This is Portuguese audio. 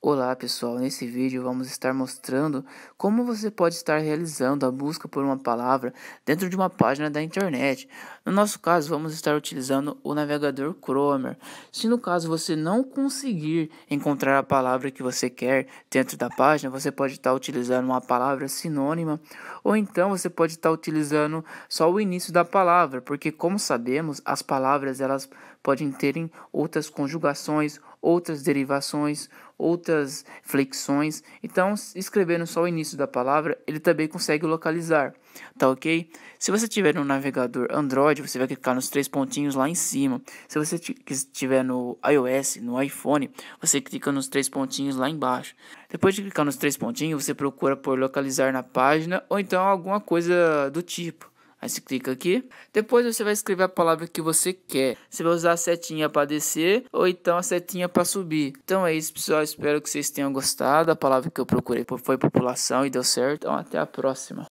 Olá pessoal, nesse vídeo vamos estar mostrando como você pode estar realizando a busca por uma palavra dentro de uma página da internet. No nosso caso, vamos estar utilizando o navegador Chrome. Se no caso você não conseguir encontrar a palavra que você quer dentro da página, você pode estar utilizando uma palavra sinônima ou então você pode estar utilizando só o início da palavra, porque como sabemos, as palavras elas podem terem outras conjugações outras derivações, outras flexões. Então, escrevendo só o início da palavra, ele também consegue localizar, tá ok? Se você tiver no navegador Android, você vai clicar nos três pontinhos lá em cima. Se você estiver no iOS, no iPhone, você clica nos três pontinhos lá embaixo. Depois de clicar nos três pontinhos, você procura por localizar na página ou então alguma coisa do tipo. Aí você clica aqui. Depois você vai escrever a palavra que você quer. Você vai usar a setinha para descer ou então a setinha para subir. Então é isso, pessoal. Espero que vocês tenham gostado. A palavra que eu procurei foi população e deu certo. Então até a próxima.